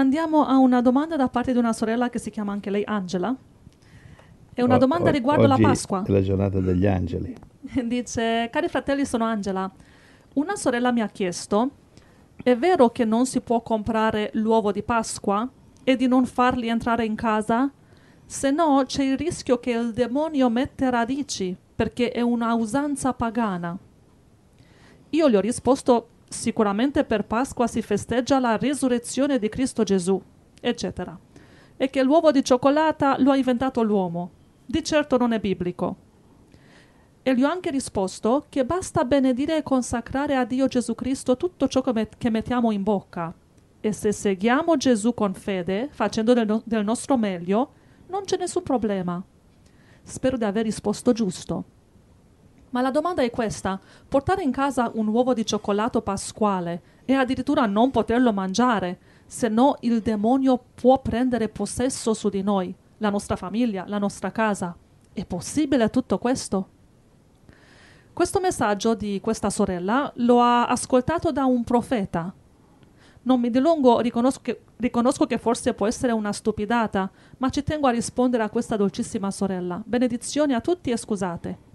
Andiamo a una domanda da parte di una sorella che si chiama anche lei Angela. È una domanda o, riguardo la Pasqua. È la giornata degli angeli. Dice, cari fratelli, sono Angela. Una sorella mi ha chiesto, è vero che non si può comprare l'uovo di Pasqua e di non farli entrare in casa? Se no c'è il rischio che il demonio mette radici perché è una usanza pagana. Io gli ho risposto sicuramente per Pasqua si festeggia la risurrezione di Cristo Gesù, eccetera, e che l'uovo di cioccolata lo ha inventato l'uomo. Di certo non è biblico. E gli ho anche risposto che basta benedire e consacrare a Dio Gesù Cristo tutto ciò che, met- che mettiamo in bocca. E se seguiamo Gesù con fede, facendo del, no- del nostro meglio, non c'è nessun problema. Spero di aver risposto giusto. Ma la domanda è questa: portare in casa un uovo di cioccolato pasquale e addirittura non poterlo mangiare, se no il demonio può prendere possesso su di noi, la nostra famiglia, la nostra casa. È possibile tutto questo? Questo messaggio di questa sorella lo ha ascoltato da un profeta. Non mi dilungo, riconosco che, riconosco che forse può essere una stupidata, ma ci tengo a rispondere a questa dolcissima sorella. Benedizioni a tutti e scusate.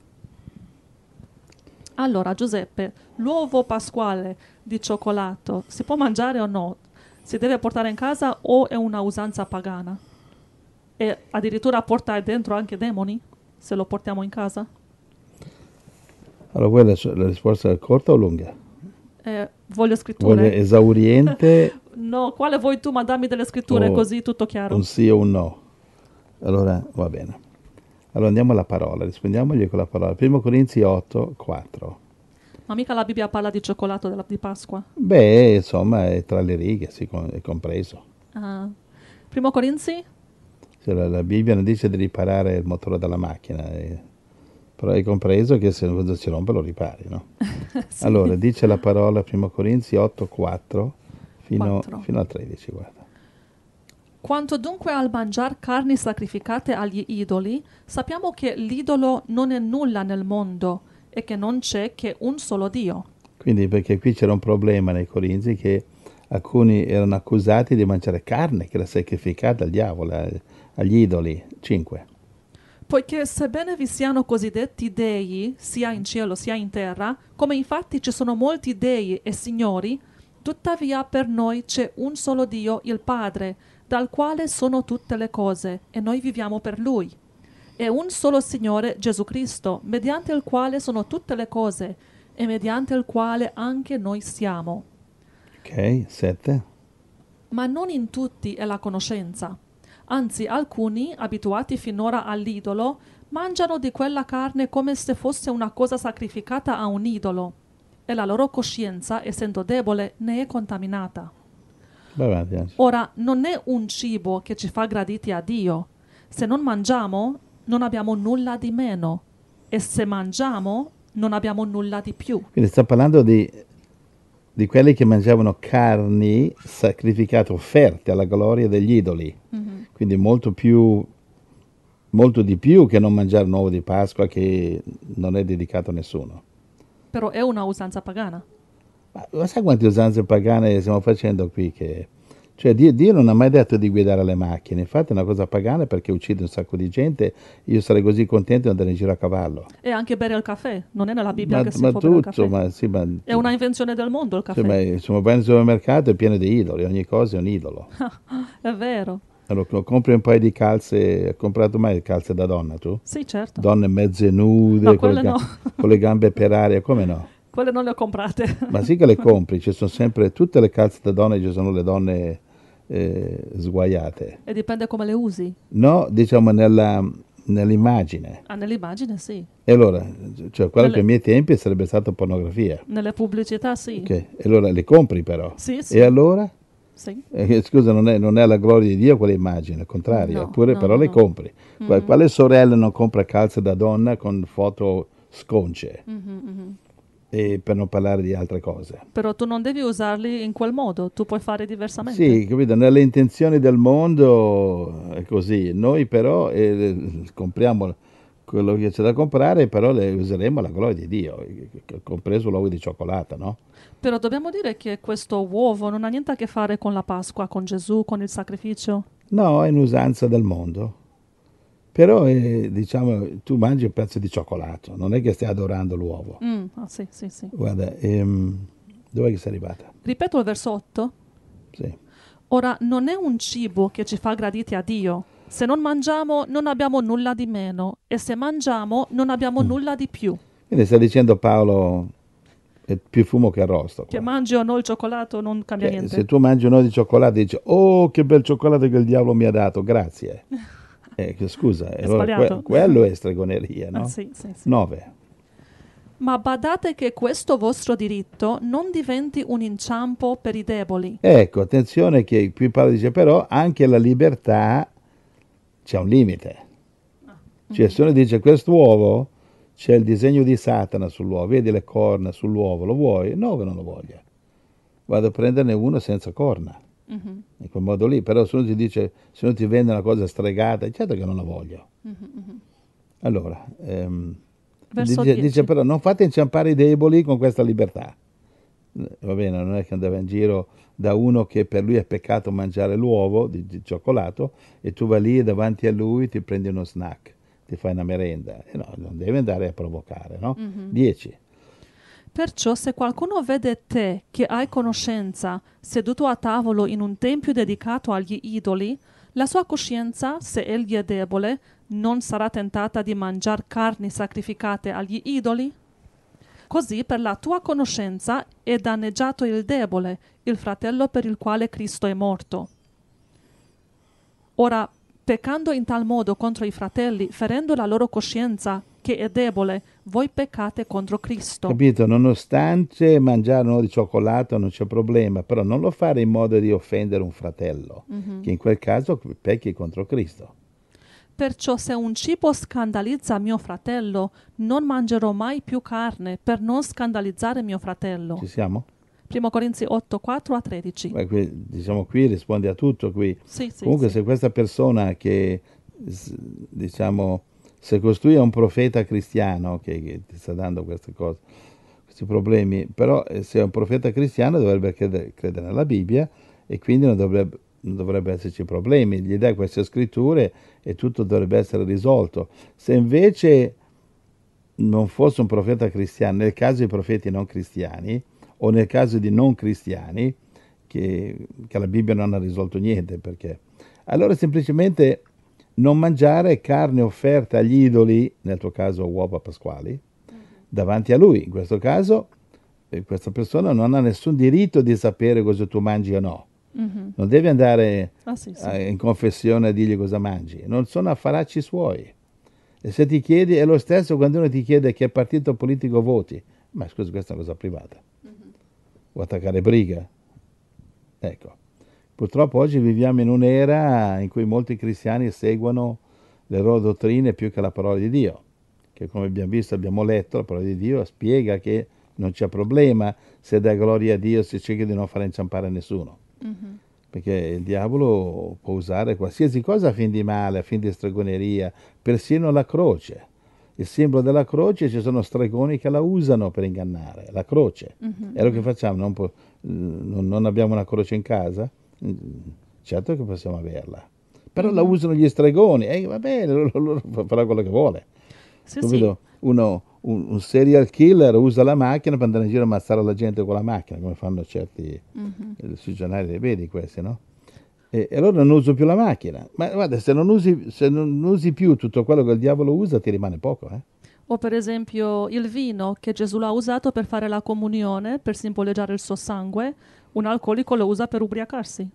Allora, Giuseppe, l'uovo pasquale di cioccolato si può mangiare o no? Si deve portare in casa o è una usanza pagana? E addirittura porta dentro anche demoni se lo portiamo in casa? Allora, vuoi la, la risposta corta o lunga? Eh, voglio scritture. Vuole esauriente? no, quale vuoi tu, ma dammi delle scritture oh, così tutto chiaro. Un sì o un no. Allora, va bene. Allora andiamo alla parola, rispondiamogli con la parola. Primo Corinzi 8, 4. Ma mica la Bibbia parla di cioccolato della, di Pasqua? Beh, insomma, è tra le righe, sì, è compreso. Ah. Primo Corinzi? Sì, la, la, Bibbia non dice di riparare il motore della macchina, eh, però hai compreso che se cosa si rompe lo ripari, no? sì. Allora, dice la parola Primo Corinzi 8, 4 fino, 4. fino al 13, guarda. Quanto dunque al mangiar carni sacrificate agli idoli, sappiamo che l'idolo non è nulla nel mondo e che non c'è che un solo Dio. Quindi perché qui c'era un problema nei Corinzi che alcuni erano accusati di mangiare carne che era sacrificata al diavolo, eh, agli idoli. 5. Poiché sebbene vi siano cosiddetti dei, sia in cielo sia in terra, come infatti ci sono molti dei e signori, tuttavia per noi c'è un solo Dio, il Padre, dal quale sono tutte le cose, e noi viviamo per Lui. E un solo Signore, Gesù Cristo, mediante il quale sono tutte le cose, e mediante il quale anche noi siamo. Ok, sette. Ma non in tutti è la conoscenza. Anzi, alcuni, abituati finora all'idolo, mangiano di quella carne come se fosse una cosa sacrificata a un idolo, e la loro coscienza, essendo debole, ne è contaminata. Ora, non è un cibo che ci fa graditi a Dio. Se non mangiamo, non abbiamo nulla di meno. E se mangiamo, non abbiamo nulla di più. Quindi sta parlando di, di quelli che mangiavano carni sacrificate, offerte alla gloria degli idoli. Mm-hmm. Quindi molto più molto di più che non mangiare un uovo di Pasqua che non è dedicato a nessuno. Però è una usanza pagana. Ma lo sai quante usanze pagane stiamo facendo qui? Che... Cioè Dio, Dio, non ha mai detto di guidare le macchine, infatti è una cosa pagana perché uccide un sacco di gente, io sarei così contento di andare in giro a cavallo. E anche bere il caffè, non è nella Bibbia ma, che si ma può tutto, ma, sì, ma, è una invenzione del mondo il caffè. Sì, ma, insomma, vai al supermercato è pieno di idoli, ogni cosa è un idolo. è vero. Allora, compri un paio di calze, hai comprato mai calze da donna tu? Sì, certo. Donne mezze nude, con le, gambe, no. con le gambe per aria, come no? Quelle non le ho comprate. Ma sì che le compri, ci sono sempre tutte le calze da donne, ci sono le donne eh, sguaiate. E dipende come le usi? No, diciamo nella, nell'immagine. Ah, nell'immagine sì. E allora, cioè quello che ai miei tempi sarebbe stata pornografia. Nelle pubblicità sì. Okay. E allora le compri però. Sì, sì. E allora? Sì. Eh, scusa, non è, non è, alla gloria di Dio quell'immagine, al contrario, no, Eppure, no, però no. le compri. Mm-hmm. Quale sorella non compra calze da donna con foto sconce? Mm-hmm, mm-hmm e per non parlare di altre cose. Però tu non devi usarli in quel modo, tu puoi fare diversamente. Sì, capito, nelle intenzioni del mondo è così, noi però eh, compriamo quello che c'è da comprare, però le useremo la gloria di Dio, eh, eh, eh, compreso l'uovo di cioccolata, no? Però dobbiamo dire che questo uovo non ha niente a che fare con la Pasqua, con Gesù, con il sacrificio? No, è un'usanza del mondo. Però eh, diciamo, tu mangi un pezzo di cioccolato, non è che stai adorando l'uovo. Mm, oh, sì, sì, sì. Guarda, ehm, dove sei arrivata? Ripeto il verso 8. Sì. Ora, non è un cibo che ci fa graditi a Dio. Se non mangiamo, non abbiamo nulla di meno. E se mangiamo, non abbiamo mm. nulla di più. Quindi sta dicendo Paolo, è più fumo che arrosto. Qua. Che mangi o no il cioccolato non cambia che, niente. Se tu mangi o no di cioccolato, dici, oh che bel cioccolato che il diavolo mi ha dato, grazie. Eh, scusa, eh, allora, que- quello è stregoneria, no? 9. Ah, sì, sì, sì. Ma badate che questo vostro diritto non diventi un inciampo per i deboli. Ecco, attenzione che qui Paolo dice però anche la libertà c'è un limite. Ah. Cioè, se uno dice quest'uovo c'è il disegno di Satana sull'uovo, vedi le corna sull'uovo, lo vuoi? No, che non lo voglia. Vado a prenderne uno senza corna. Uh-huh. In quel modo lì, però se uno ti dice, se uno ti vende una cosa stregata, certo che non la voglio. Uh-huh. Allora, ehm, dice, dice, però non fate inciampare i deboli con questa libertà. Va bene, non è che andava in giro da uno che per lui è peccato mangiare l'uovo di, di cioccolato e tu vai lì davanti a lui ti prendi uno snack, ti fai una merenda. E no, non devi andare a provocare, no? 10. Uh-huh. Perciò se qualcuno vede te, che hai conoscenza, seduto a tavolo in un tempio dedicato agli idoli, la sua coscienza, se egli è debole, non sarà tentata di mangiare carni sacrificate agli idoli? Così per la tua conoscenza è danneggiato il debole, il fratello per il quale Cristo è morto. Ora, peccando in tal modo contro i fratelli, ferendo la loro coscienza, che è debole, voi peccate contro Cristo. Capito? Nonostante mangiare un di cioccolato non c'è problema, però non lo fare in modo di offendere un fratello, mm-hmm. che in quel caso pecchi contro Cristo. Perciò se un cibo scandalizza mio fratello, non mangerò mai più carne per non scandalizzare mio fratello. Ci siamo? 1 Corinzi 8, 4 a 13. Beh, qui, diciamo qui risponde a tutto. Qui. Sì, sì, Comunque sì. se questa persona che diciamo se costui è un profeta cristiano che, che ti sta dando queste cose, questi problemi, però eh, se è un profeta cristiano dovrebbe credere, credere alla Bibbia e quindi non dovrebbe, non dovrebbe esserci problemi, gli dai queste scritture e tutto dovrebbe essere risolto. Se invece non fosse un profeta cristiano, nel caso di profeti non cristiani o nel caso di non cristiani, che, che la Bibbia non ha risolto niente perché, allora semplicemente non mangiare carne offerta agli idoli, nel tuo caso uova pasquali, davanti a lui. In questo caso eh, questa persona non ha nessun diritto di sapere cosa tu mangi o no. Mm-hmm. Non devi andare ah, sì, sì. in confessione a dirgli cosa mangi, non sono affaracci suoi. E se ti chiedi, è lo stesso quando uno ti chiede che partito politico voti, ma scusa, questa è una cosa privata. Mm-hmm. O attaccare briga. Ecco. Purtroppo oggi viviamo in un'era in cui molti cristiani seguono le loro dottrine più che la parola di Dio, che come abbiamo visto, abbiamo letto, la parola di Dio spiega che non c'è problema se dà gloria a Dio se cerca di non far inciampare nessuno. Mm-hmm. Perché il diavolo può usare qualsiasi cosa a fin di male, a fin di stregoneria, persino la croce. Il simbolo della croce ci sono stregoni che la usano per ingannare, la croce. Mm-hmm. E allora che mhm. facciamo? Non, po- non abbiamo una croce in casa? Mm, certo che possiamo averla, però la mm-hmm. usano gli stregoni, e eh, va bene, loro farà quello che vuole. Sì, sì. Uno, un, un, serial killer usa la macchina per andare in giro a ammazzare la gente con la macchina, come fanno certi mm-hmm. sui giornali, li vedi questi, no? E, e, allora non uso più la macchina. Ma guarda, se non, usi, se non usi più tutto quello che il diavolo usa, ti rimane poco, eh? o per esempio il vino che Gesù l'ha usato per fare la comunione, per simboleggiare il suo sangue, un alcolico lo usa per ubriacarsi.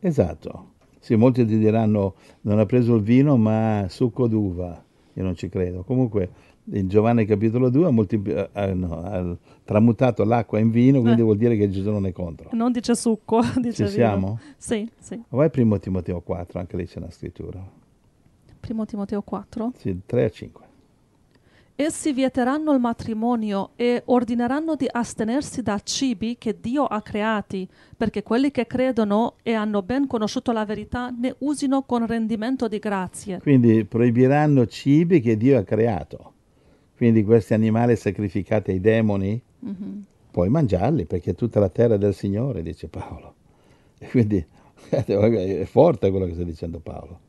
Esatto. Sì, molti ti diranno non ha preso il vino ma succo d'uva. Io non ci credo. Comunque in Giovanni capitolo 2 ha, moltipl- eh, eh, no, ha tramutato l'acqua in vino, quindi eh. vuol dire che Gesù non è contro. Non dice succo, dice Ci vino. siamo? Sì, sì. Vai primo Timoteo 4, anche lì c'è una scrittura. Primo Timoteo 4? Sì, 3 a 5. Essi vieteranno il matrimonio e ordineranno di astenersi da cibi che Dio ha creati, perché quelli che credono e hanno ben conosciuto la verità ne usino con rendimento di grazie. Quindi proibiranno cibi che Dio ha creato. Quindi questi animali sacrificati ai demoni, mm-hmm. puoi mangiarli perché è tutta la terra del Signore, dice Paolo. E quindi è forte quello che sta dicendo Paolo.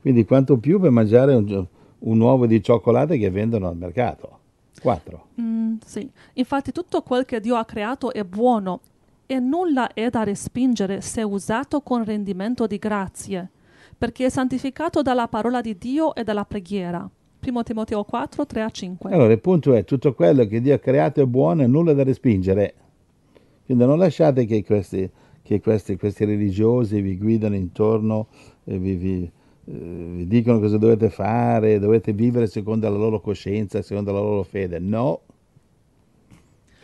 Quindi quanto più per mangiare un giorno un uovo di cioccolato che vendono al mercato. 4. Mm, sì, infatti tutto quel che Dio ha creato è buono e nulla è da respingere se usato con rendimento di grazie, perché è santificato dalla parola di Dio e dalla preghiera. 1 Timoteo 4, 3 a 5. Allora, il punto è tutto quello che Dio ha creato è buono e nulla da respingere. Quindi non lasciate che questi, che questi, questi religiosi vi guidano intorno e vi, vi eh, vi dicono cosa dovete fare, dovete vivere secondo la loro coscienza, secondo la loro fede. No,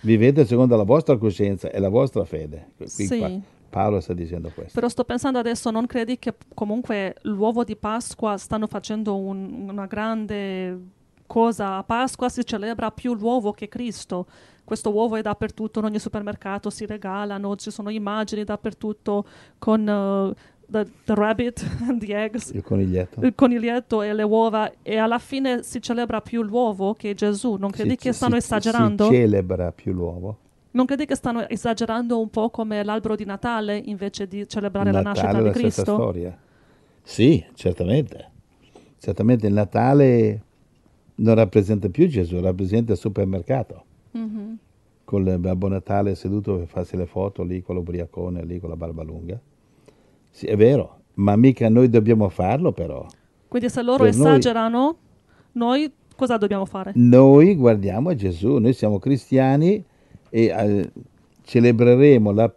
vivete secondo la vostra coscienza e la vostra fede. Qui sì. Paolo sta dicendo questo. Però sto pensando adesso, non credi che comunque l'uovo di Pasqua stanno facendo un, una grande cosa? A Pasqua si celebra più l'uovo che Cristo. Questo uovo è dappertutto, in ogni supermercato si regalano, ci sono immagini dappertutto con... Uh, the, the rabbit and the eggs, il coniglietto. il coniglietto e le uova, e alla fine si celebra più l'uovo che Gesù. Non credi si, che stanno si, esagerando? Si celebra più l'uovo. Non credi che stanno esagerando un po' come l'albero di Natale invece di celebrare Natale, la nascita di Cristo? Natale è la storia. Sì, certamente. Certamente il Natale non rappresenta più Gesù, rappresenta il supermercato. Mm-hmm. Con il Babbo Natale seduto per farsi le foto lì con l'ubriacone, lì con la barba lunga. Sì, è vero, ma mica noi dobbiamo farlo però. Quindi se loro per esagerano, noi, noi cosa dobbiamo fare? Noi guardiamo a Gesù, noi siamo cristiani e eh, celebreremo la,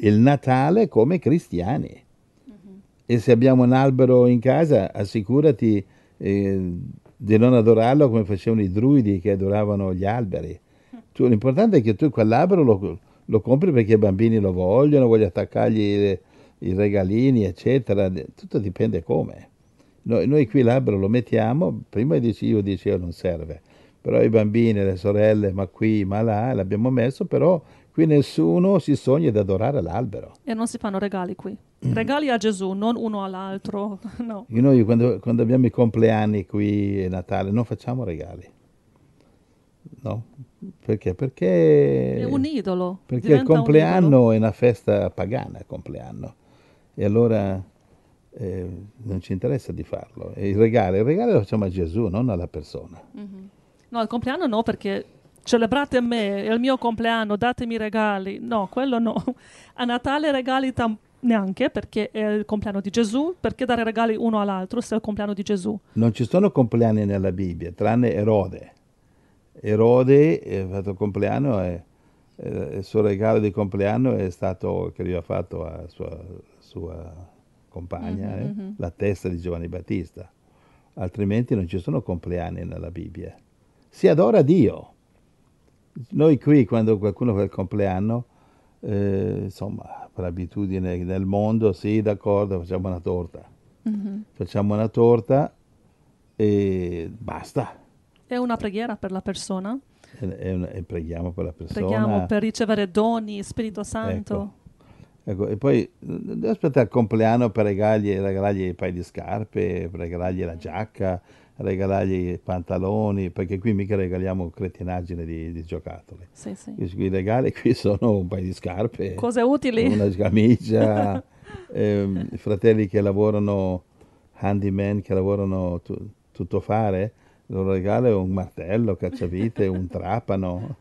il Natale come cristiani. Mm-hmm. E se abbiamo un albero in casa, assicurati eh, di non adorarlo come facevano i druidi che adoravano gli alberi. Mm. Tu, l'importante è che tu quell'albero lo, lo compri perché i bambini lo vogliono, voglio attaccargli... Le, i regalini, eccetera, tutto dipende come. Noi, noi qui l'albero lo mettiamo, prima dici io dicevo non serve, però i bambini, le sorelle, ma qui, ma là, l'abbiamo messo, però qui nessuno si sogna di adorare l'albero. E non si fanno regali qui. Regali a Gesù, non uno all'altro. No. You know, quando, quando, abbiamo i compleanni qui è Natale non facciamo regali. No? Perché? Perché... È un idolo. Perché il compleanno è una festa pagana, il compleanno. E allora eh, non ci interessa di farlo. E il regalo, il regalo lo facciamo a Gesù, non alla persona. Mm-hmm. No, il compleanno no, perché celebrate me, è il mio compleanno, datemi regali. No, quello no. A Natale regali tam- neanche, perché è il compleanno di Gesù, perché dare regali uno all'altro se è il compleanno di Gesù? Non ci sono compleanni nella Bibbia, tranne Erode. Erode ha eh, fatto il compleanno e eh, il suo regalo di compleanno è stato che gli ha fatto a sua sua compagna, mm-hmm. eh? Mm-hmm. la testa di Giovanni Battista. Altrimenti non ci sono compleanni nella Bibbia. Si adora Dio. Noi qui, quando qualcuno fa il compleanno, eh, insomma, per abitudine nel mondo, sì, d'accordo, facciamo una torta. Mm-hmm. Facciamo una torta e basta. È una preghiera per la persona? E, e, e preghiamo per la persona. Preghiamo per ricevere doni, Spirito Santo. Ecco Ecco, e poi eh, devo aspettare il compleanno per regalargli, regalargli un paio di scarpe, regalargli la giacca, regalargli i pantaloni, perché qui mica regaliamo cretinaggine di, di giocattoli. Sì, sì. I regali qui sono un paio di scarpe, cose utili, una camicia, ehm, fratelli che lavorano, handyman che lavorano tu, tutto fare, loro regalo un martello, cacciavite, un trapano.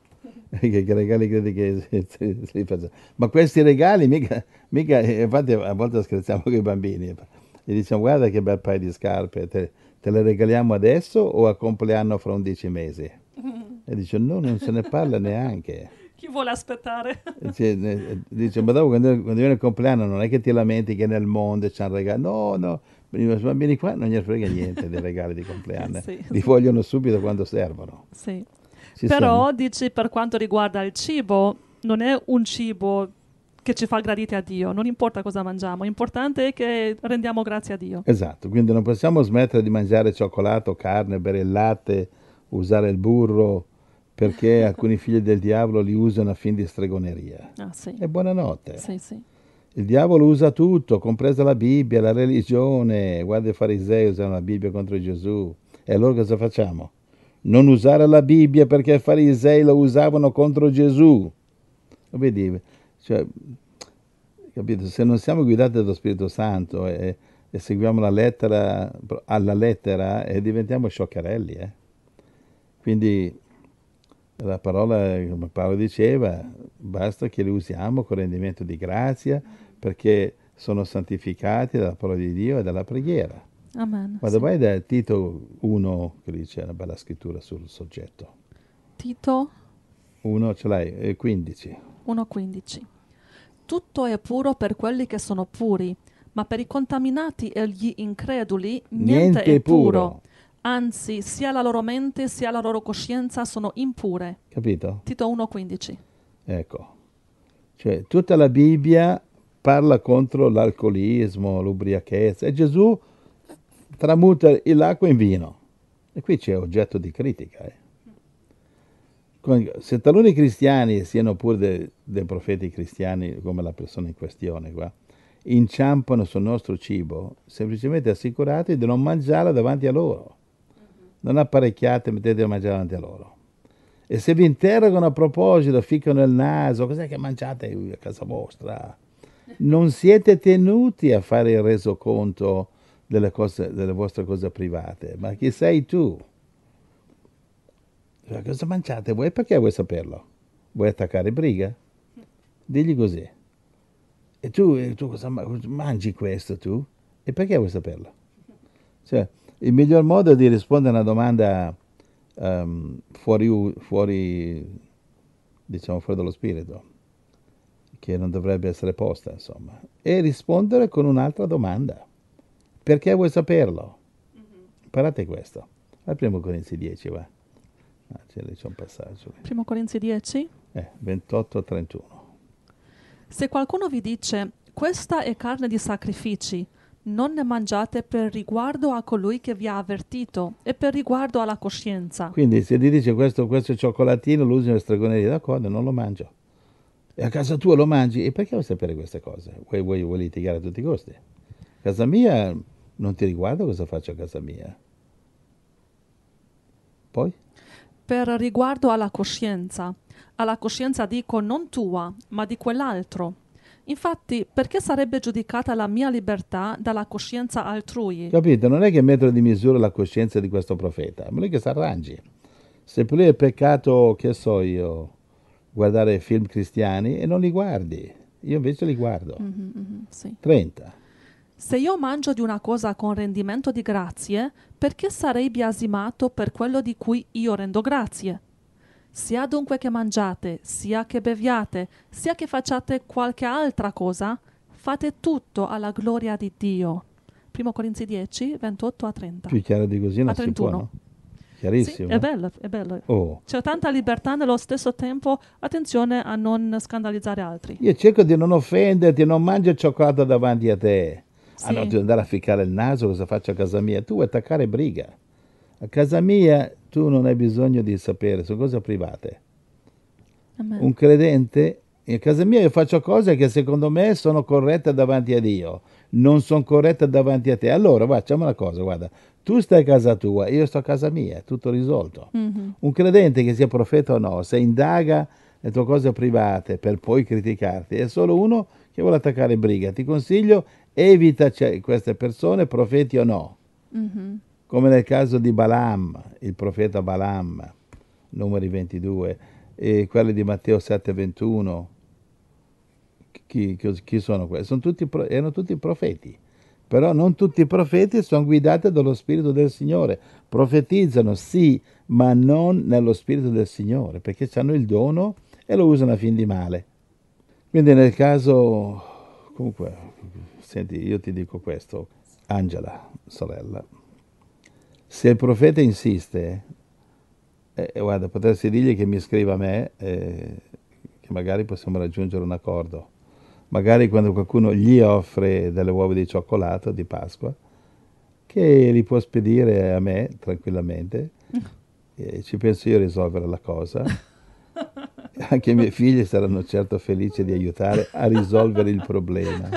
che, regali credi che si faccia? Ma questi regali, mica, mica, eh, infatti a volte scherziamo con i bambini, eh, gli diciamo guarda che bel paio di scarpe, te, te le regaliamo adesso o a compleanno fra 11 mesi? E dice no, non se ne parla neanche. Chi vuole aspettare? Dice, eh, dice ma dopo quando, quando, viene il compleanno non è che ti lamenti che nel mondo c'è un regalo, no, no, i bambini qua non gli frega niente dei regali di compleanno, sì, li sì. vogliono subito quando servono. Sì. Ci Però siamo. dici per quanto riguarda il cibo, non è un cibo che ci fa gradire a Dio, non importa cosa mangiamo, l'importante è che rendiamo grazie a Dio. Esatto, quindi non possiamo smettere di mangiare cioccolato, carne, bere il latte, usare il burro, perché alcuni figli del diavolo li usano a fin di stregoneria. Ah, sì. E buonanotte. Sì, sì. Il diavolo usa tutto, compresa la Bibbia, la religione. Guarda i farisei usano la Bibbia contro Gesù. E allora cosa facciamo? non usare la Bibbia perché i farisei la usavano contro Gesù. Vedi, cioè, capito? Se non siamo guidati dallo Spirito Santo e, e seguiamo la lettera alla lettera e eh, diventiamo scioccherelli. Eh? Quindi la parola, come Paolo diceva, basta che li usiamo con rendimento di grazia perché sono santificati dalla parola di Dio e dalla preghiera. Amen. Ma sì. ormai da Tito 1 che lì c'è una bella scrittura sul soggetto. Tito 1 ce l'hai, 15. Eh, 1.15. Tutto è puro per quelli che sono puri, ma per i contaminati e gli increduli niente, niente è puro. puro. Anzi, sia la loro mente sia la loro coscienza sono impure. Capito? Tito 1, 15. Ecco. Cioè, tutta la Bibbia parla contro l'alcolismo, l'ubriachezza e Gesù tramuta l'acqua in vino. E qui c'è oggetto di critica. Eh. Se taluni cristiani, siano pure dei, dei profeti cristiani come la persona in questione qua, inciampano sul nostro cibo, semplicemente assicurati di non mangiarlo davanti a loro. Non apparecchiate, mettete a mangiare davanti a loro. E se vi interrogano a proposito, ficcano il naso, cos'è che mangiate a casa vostra? Non siete tenuti a fare il resoconto delle, cose, delle vostre cose private, ma chi sei tu? Cioè, cosa mangiate voi? Perché vuoi saperlo? Vuoi attaccare briga? Digli così. E tu, e tu cosa mangi questo tu? E perché vuoi saperlo? Cioè, il miglior modo di rispondere a una domanda um, fuori, fuori, diciamo, fuori dallo spirito, che non dovrebbe essere posta, insomma, è rispondere con un'altra domanda. Perché vuoi saperlo? Mm-hmm. Imparate questo. Al primo Corinzi 10 va. Ah, c'è, c'è un passaggio. Primo Corinzi 10? Eh, 28-31. Se qualcuno vi dice, questa è carne di sacrifici, non ne mangiate per riguardo a colui che vi ha avvertito e per riguardo alla coscienza. Quindi se gli dice questo, questo cioccolatino lo usi nelle stregonerie, d'accordo, non lo mangio. E a casa tua lo mangi? E perché vuoi sapere queste cose? Vuoi, vuoi, vuoi litigare a tutti i costi? A casa mia non ti riguarda cosa faccio a casa mia. Poi? Per riguardo alla coscienza. Alla coscienza dico non tua, ma di quell'altro. Infatti, perché sarebbe giudicata la mia libertà dalla coscienza altrui? Capito, non è che metto di misura la coscienza di questo profeta, ma lui che si arrangi. Se per lui è peccato, che so io, guardare film cristiani e non li guardi, io invece li guardo. Mm-hmm, mm-hmm, sì. 30. Se io mangio di una cosa con rendimento di grazie, perché sarei biasimato per quello di cui io rendo grazie? Sia dunque che mangiate, sia che beviate, sia che facciate qualche altra cosa, fate tutto alla gloria di Dio. 1 Corinzi 10, 28 a 30. Più chiaro di così non a 31. Può, no? Chiarissimo. Sì, è eh? bello, è bello. Oh. C'è tanta libertà nello stesso tempo, attenzione a non scandalizzare altri. Io cerco di non offenderti, non mangio cioccolato davanti a te. Sì. Ah no, ti andare a ficcare il naso, cosa faccio a casa mia? Tu vuoi attaccare briga. A casa mia tu non hai bisogno di sapere, sono cose private. Amen. Ah, Un credente, a casa mia io faccio cose che secondo me sono corrette davanti a Dio, non sono corrette davanti a te. Allora, facciamo una cosa, guarda, tu stai a casa tua, io sto a casa mia, tutto risolto. Mm-hmm. Un credente che sia profeta o no, se indaga le tue cose private per poi criticarti, è solo uno che vuole attaccare briga. Ti consiglio evita cioè, queste persone, profeti o no. Mm-hmm. Come nel caso di Balaam, il profeta Balaam, numeri 22, e quelli di Matteo 7,21. Chi, chi, sono questi? Sono tutti, erano tutti profeti. Però non tutti i profeti sono guidati dallo Spirito del Signore. Profetizzano, sì, ma non nello Spirito del Signore, perché hanno il dono e lo usano a fin di male. Quindi nel caso, comunque, Senti, io ti dico questo, Angela, sorella, se il profeta insiste, eh, eh, guarda, potresti dirgli che mi scriva a me, eh, che magari possiamo raggiungere un accordo. Magari quando qualcuno gli offre delle uova di cioccolato di Pasqua, che li può spedire a me tranquillamente, eh, ci penso io a risolvere la cosa. Anche i miei figli saranno certo felici di aiutare a risolvere il problema.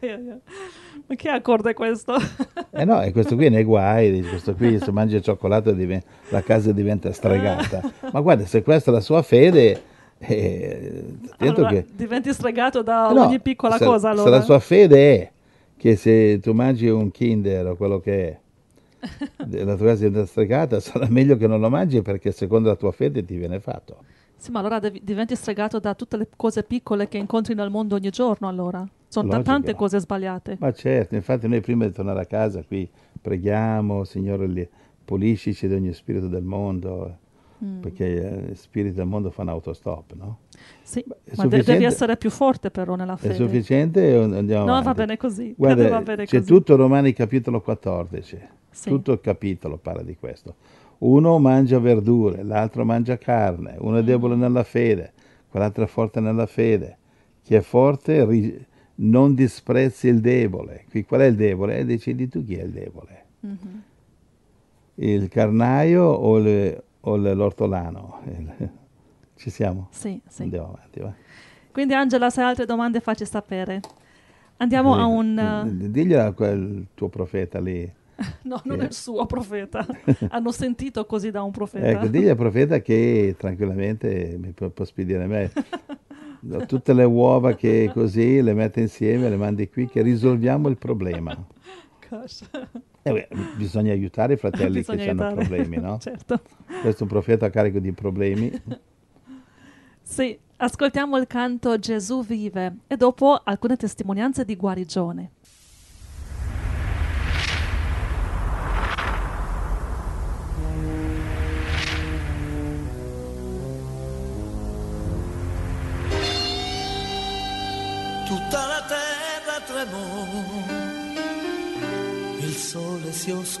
Ma che accordo è questo? eh no, e questo qui è nei guai, questo qui se mangia il cioccolato diventa, la casa diventa stregata. Ma guarda, se questa è la sua fede... Eh, allora, che... diventi stregato da eh no, ogni piccola se, cosa allora. se la sua fede è che se tu mangi un kinder o quello che è la tua casa diventa stregata sarà meglio che non lo mangi perché secondo la tua fede ti viene fatto sì ma allora diventi stregato da tutte le cose piccole che incontri nel mondo ogni giorno allora sono Logica. tante cose sbagliate. Ma certo, infatti noi prima di tornare a casa qui preghiamo, Signore, puliscici di ogni spirito del mondo, mm. perché gli eh, spiriti del mondo fanno autostop, no? Sì, ma devi essere più forte però nella fede. È sufficiente o andiamo No, avanti. va bene così. Guarda, va bene c'è così. tutto Romani capitolo 14, sì. tutto il capitolo parla di questo. Uno mangia verdure, l'altro mangia carne, uno è mm. debole nella fede, quell'altro è forte nella fede. Chi è forte... Ri- non disprezzi il debole. Qui qual è il debole? Eh, decidi tu chi è il debole. Mm -hmm. Il carnaio o, le, o l'ortolano? Ci siamo? Sì, sì. Andiamo avanti, va. Quindi Angela, se hai altre domande facci sapere. Andiamo eh, a un... Uh... Diglielo a quel tuo profeta lì. no, non è il suo profeta. Hanno sentito così da un profeta. Ecco, digli al profeta che tranquillamente mi può, può spedire me. tutte le uova che così le mette insieme, le mandi qui, che risolviamo il problema. Eh bisogna aiutare i fratelli bisogna che aiutare. hanno problemi, no? certo. Questo è un profeta a carico di problemi. Sì, ascoltiamo il canto Gesù vive e dopo alcune testimonianze di guarigione.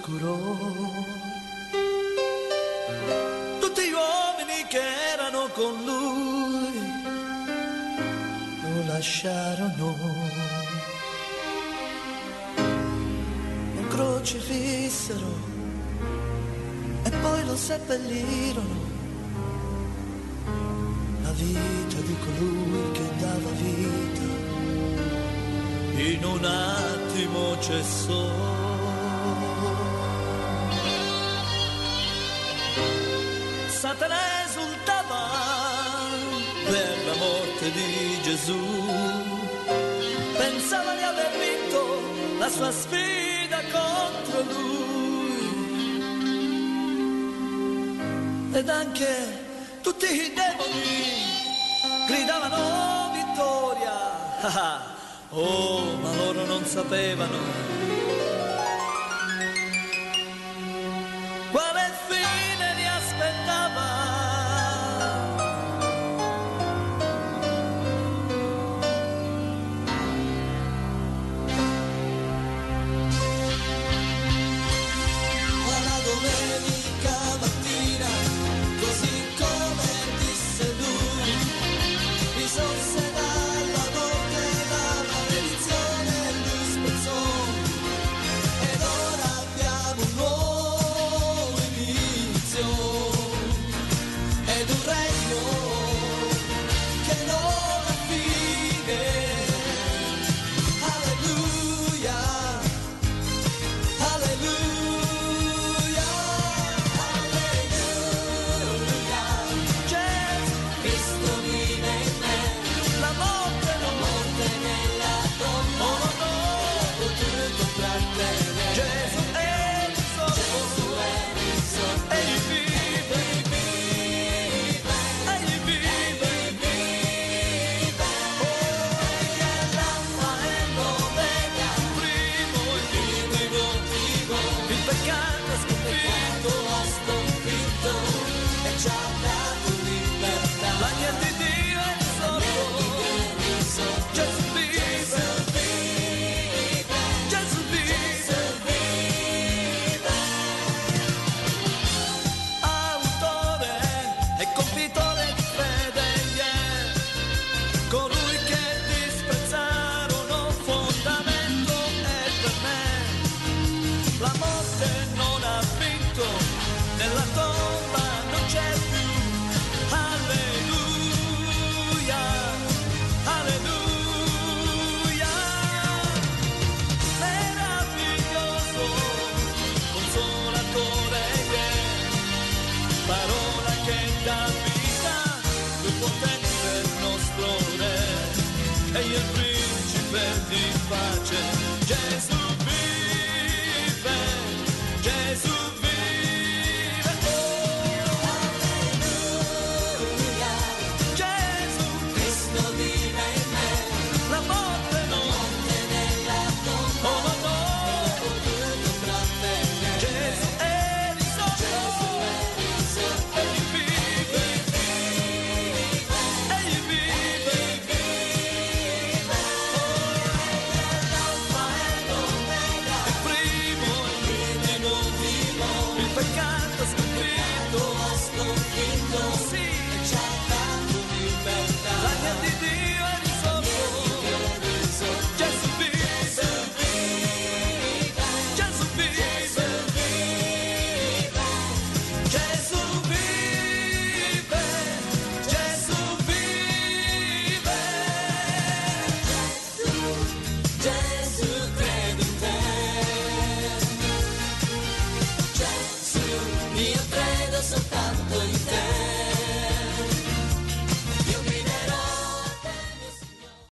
oscurò. Tutti gli uomini che erano con lui lo lasciarono. Un crocifissero e poi lo seppellirono. La vita di colui che dava vita in un attimo cessò. Satana esultava per la morte di Gesù. Pensava di aver vinto la sua sfida contro lui. Ed anche tutti i demoni gridavano oh, vittoria. Ah, ah. oh, ma loro non sapevano